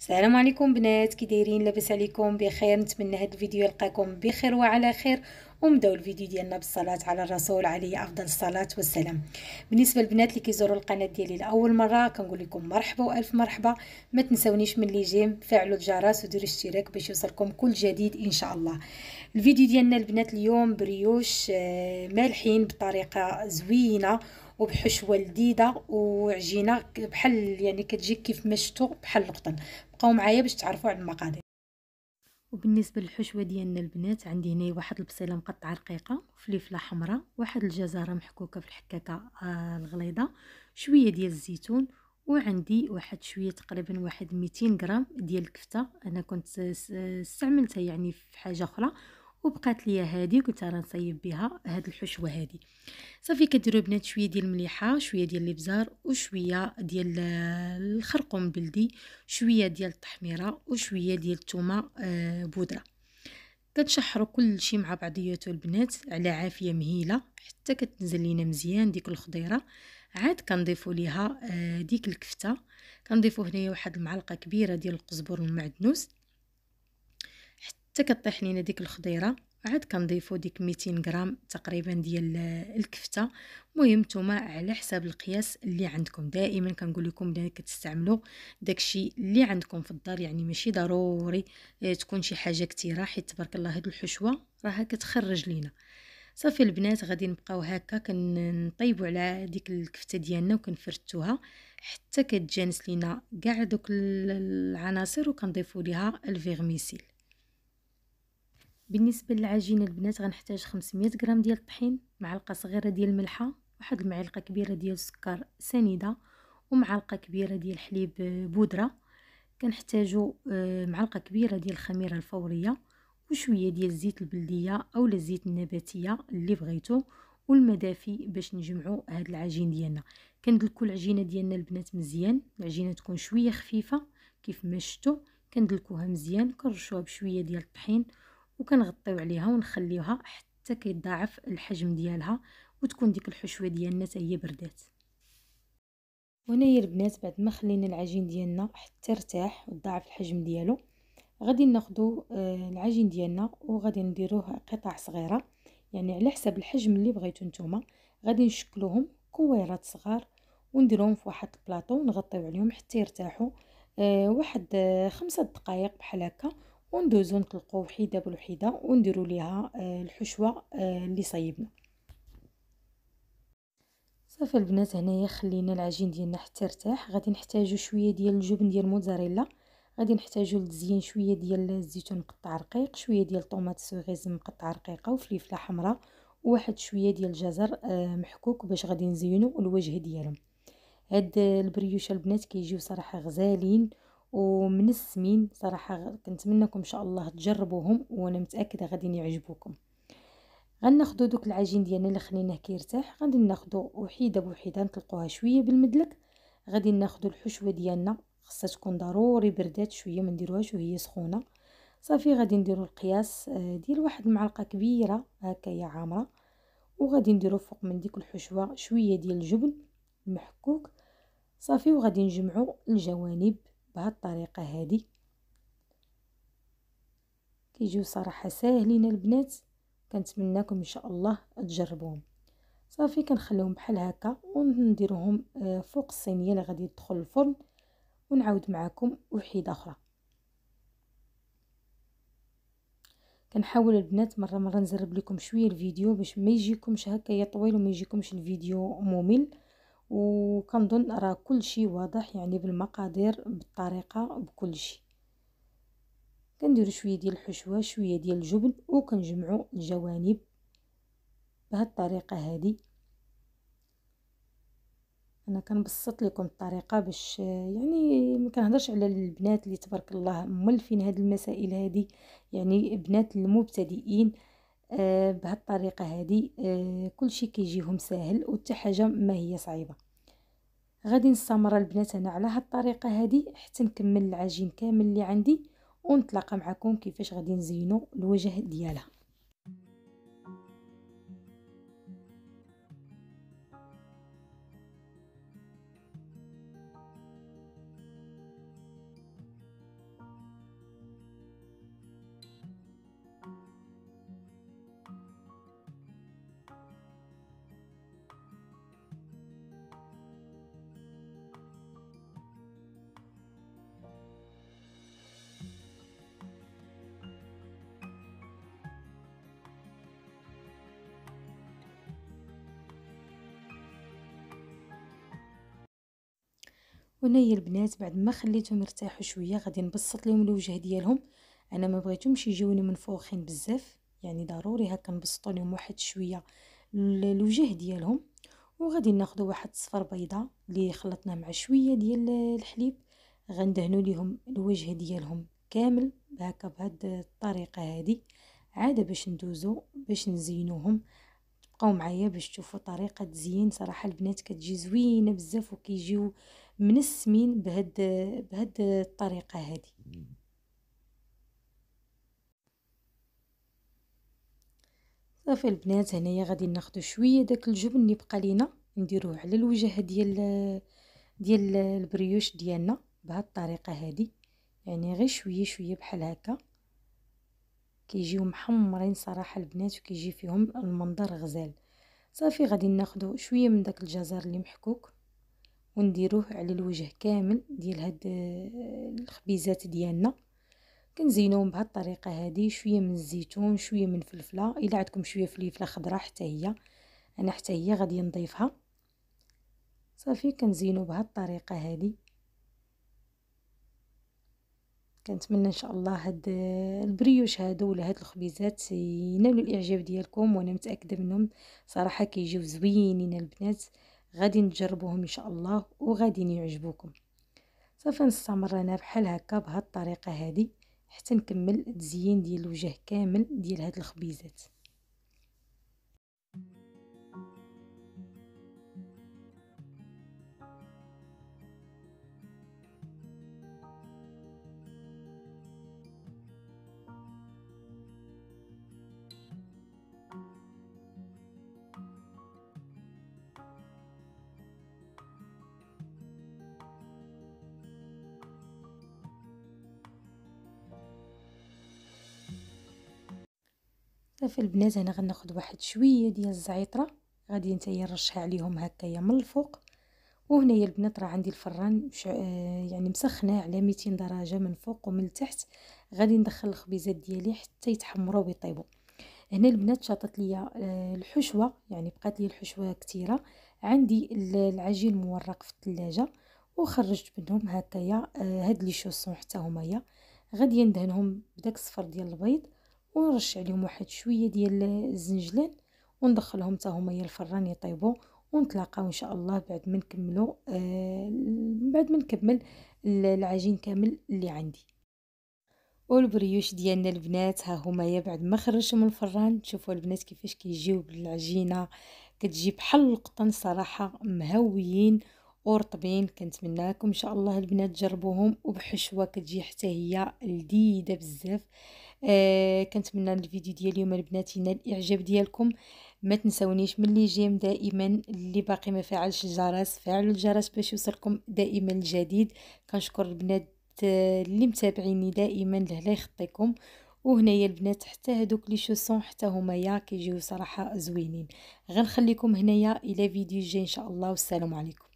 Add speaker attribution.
Speaker 1: السلام عليكم بنات كي دايرين لاباس عليكم بخير نتمنى هذا الفيديو يلقاكم بخير وعلى خير ونبداو الفيديو ديالنا بالصلاه على الرسول عليه افضل الصلاه والسلام بالنسبه للبنات اللي كيزوروا القناه ديالي لاول مره كنقول لكم مرحبا والف مرحبا ما تنساونيش من لي جيم فعلوا الجرس وديروا الاشتراك باش يوصلكم كل جديد ان شاء الله الفيديو ديالنا البنات اليوم بريوش آه، مالحين بطريقه زوينه وبحشوه لذيذه وعجينه بحال يعني كتجي كيف ما شفتوا بحال القطن بقاو معايا باش تعرفوا على المقادير وبالنسبه للحشوه ديالنا البنات عندي هنا واحد البصيله مقطعه رقيقه فليفله حمراء واحد الجزره محكوكه في الحكاكه آه الغليظه شويه ديال الزيتون وعندي واحد شويه تقريبا واحد 200 غرام ديال الكفته انا كنت استعملتها يعني في حاجه اخرى وبقات ليا هذه قلت راه نصيب بها هاد الحشوه هذه صافي كديروا بنات شويه ديال المليحه شويه ديال الابزار وشويه ديال الخرقوم بلدي شويه ديال التحميره وشويه ديال الثومه آه، بودره كتشحروا كل شيء مع بعضياته البنات على عافيه مهيله حتى كتنزل لينا مزيان ديك الخضيره عاد كنضيفوا ليها آه، ديك الكفته كنضيفوا هنايا واحد المعلقه كبيره ديال القزبر والمعدنوس حتى كطيح لينا ديك الخضيره عاد كنضيفو ديك 200 غرام تقريبا ديال الكفته المهم نتوما على حساب القياس اللي عندكم دائما كنقول لكم الا كتستعملوا داكشي اللي عندكم في الدار يعني ماشي ضروري آه، تكون شي حاجه كثيره حيت تبارك الله هاد الحشوه راها كتخرج لينا صافي البنات غادي نبقاو هكا كنطيبوا على ديك الكفته ديالنا وكنفرتوها حتى كتجانس لينا كاع دوك العناصر وكنضيفوا ليها الفيغميسيل بالنسبه للعجينه البنات غنحتاج 500 غرام ديال الطحين معلقه صغيره ديال الملحه واحد المعلقه كبيره ديال السكر سنيده ومعلقه كبيره ديال الحليب آه، بودره كنحتاجو آه، معلقه كبيره ديال الخميره الفوريه وشويه ديال الزيت البلديه اولا الزيت النباتيه اللي بغيتو والمدافي باش نجمعو هاد العجين ديالنا كندلكو العجينه ديالنا البنات مزيان العجينه تكون شويه خفيفه كيف ما شفتوا كندلكوها مزيان كنرشوها بشويه ديال الطحين وكنغطيو عليها ونخليوها حتى كيتضاعف الحجم ديالها وتكون ديك الحشوه ديالنا حتى هي بردات وهنايا البنات بعد ما خلينا العجين ديالنا حتى ارتاح وضاعف الحجم ديالو غادي ناخدو آه، العجين ديالنا وغادي نديروه قطع صغيره يعني على حسب الحجم اللي بغيتو نتوما غادي نشكلوهم كويرات صغار ونديرهم في واحد البلاطو ونغطيو عليهم حتى يرتاحوا آه، واحد آه، خمسة دقائق بحال هكا وندوزو نطلقو وحيده بالوحيده ونديرو ليها آه، الحشوه آه، اللي صيبنا صافي البنات هنايا خلينا العجين ديالنا حتى يرتاح غادي نحتاجو شويه ديال الجبن ديال الموزاريلا غادي نحتاجو للتزيين شويه ديال الزيتون مقطع رقيق شويه ديال الطوماط سوغيز مقطع رقيقه وفليفله حمراء وواحد شويه ديال الجزر آه، محكوك باش غادي نزينو الوجه ديالهم هاد البريوشه البنات كيجيو صراحه غزالين ومن السمين صراحه كنتمنىكم ان شاء الله تجربوهم وانا متاكده غادي يعجبوكم غناخدو دوك العجين ديالنا اللي خليناه كيرتاح غادي ناخدو وحيده بوحيده نطلقوها شويه بالمدلك غادي ناخدو الحشوه ديالنا خاصها تكون ضروري بردات شويه ما نديروهاش وهي سخونه صافي غادي نديرو القياس آه، ديال واحد المعلقه كبيره هكايا عامره وغادي نديرو فوق من ديك الحشوه شويه ديال الجبن المحكوك صافي وغادي نجمعو الجوانب الطريقة هذه كيجيو صراحه ساهلين البنات كنتمناكم ان شاء الله تجربوهم صافي كنخليهم بحال هكا ونديروهم آه، فوق الصينيه اللي غادي يدخل الفرن ونعاود معكم وحيده اخرى كنحاول البنات مره مره نزرب لكم شويه الفيديو باش ما يجيكمش يا طويل وما يجيكمش الفيديو ممل وكنظن راه كل شيء واضح يعني بالمقادير بالطريقه بكل شيء كنديروا شويه ديال الحشوه شويه ديال الجبن وكنجمعوا الجوانب بهذه الطريقه هذه انا كنبسط لكم الطريقه باش يعني ما كنهضرش على البنات اللي تبارك الله مولفين هاد المسائل هذه يعني بنات المبتدئين آه بهالطريقه هذه آه، كل شيء كيجيهم ساهل وحتى حاجه ما هي صعيبه غادي نستمر البنات انا على هالطريقه هذه حتى نكمل العجين كامل اللي عندي ونتلاقى معكم كيفاش غادي نزينو الوجه ديالها وانايا البنات بعد ما خليتهم يرتاحوا شويه غادي نبسط لهم الوجه ديالهم انا ما بغيتهمش يجوني منفوخين بزاف يعني ضروري هكا نبسطوا لهم واحد شويه الوجه ديالهم وغادي ناخذ واحد صفر بيضاء اللي خلطناه مع شويه ديال الحليب غندهنوا لهم الوجه ديالهم كامل هكا بهاد الطريقه هذه عاده باش ندوزو باش نزينوهم تبقاو معايا باش تشوفوا طريقه زين صراحه البنات كتجي زوينه بزاف وكيجيو منسمين بهد بهد الطريقه هذه صافي البنات هنايا غادي ناخذ شويه داك الجبن اللي بقى لينا نديروه على الوجه ديال ديال البريوش ديالنا بهاد الطريقه هذه يعني غير شويه شويه بحال هكا كيجيو محمرين صراحه البنات وكيجي فيهم المنظر غزال صافي غادي ناخذ شويه من داك الجزر اللي محكوك ونديروه على الوجه كامل ديال هاد آه، الخبيزات ديالنا كنزينوهم بهاد الطريقه هادي شويه من الزيتون شويه من الفلفله الا عندكم شويه فليفله خضراء حتى هي انا حتى هي غادي نضيفها صافي كنزينو بهاد الطريقه هادي كنتمنى ان شاء الله هاد آه، البريوش هادو ولا هاد الخبيزات ينالوا الاعجاب ديالكم وانا متاكده منهم صراحه كيجيو زوينين البنات غادي نجربوهم ان شاء الله وغادي يعجبوكم صافي نستمر انا بحال هكا بهاد الطريقه هذه حتى نكمل التزيين ديال الوجه كامل ديال هاد الخبيزات صافي البنات هنا غناخد واحد شويه ديال الزعتره غادي نتايا نرشها عليهم هكايا من الفوق وهنايا البنات راه عندي الفران آه، يعني مسخناه على 200 درجه من الفوق ومن التحت غادي ندخل الخبيزات ديالي حتى يتحمروا ويطيبوا هنا البنات شاطت ليا آه، الحشوه يعني بقات لي الحشوه كثيره عندي العجين مورق في الثلاجه وخرجت منهم هكايا آه، هاد لي شوسون حتى همايا غادي ندهنهم بداك الصفر ديال البيض ونرش عليهم واحد شويه ديال الزنجلان وندخلهم حتى هما الفران يطيبوا ونتلاقاو ان شاء الله بعد ما نكملوا آه بعد ما نكمل العجين كامل اللي عندي والبريوش ديالنا البنات ها هما بعد ما خرجوا من الفران تشوفوا البنات كيفاش كيجيو بالعجينه كتجي بحال القطن صراحه مهويين ورطبين كنتمناكم لكم ان شاء الله البنات تجربوهم وبحشوه كتجي حتى هي لذيذه بزاف آه كنتمنى الفيديو ديال اليوم البنات ينال الاعجاب ديالكم ما تنسونيش من جيم دائما اللي باقي ما فعلش الجرس فعلوا الجرس باش يوصلكم دائما الجديد كنشكر البنات آه، اللي متابعيني دائما لهلا يخطيكم وهنايا البنات حتى هادوك لي شوسون حتى هما كيجيو صراحه زوينين غنخليكم هنايا الى فيديو جاي ان شاء الله والسلام عليكم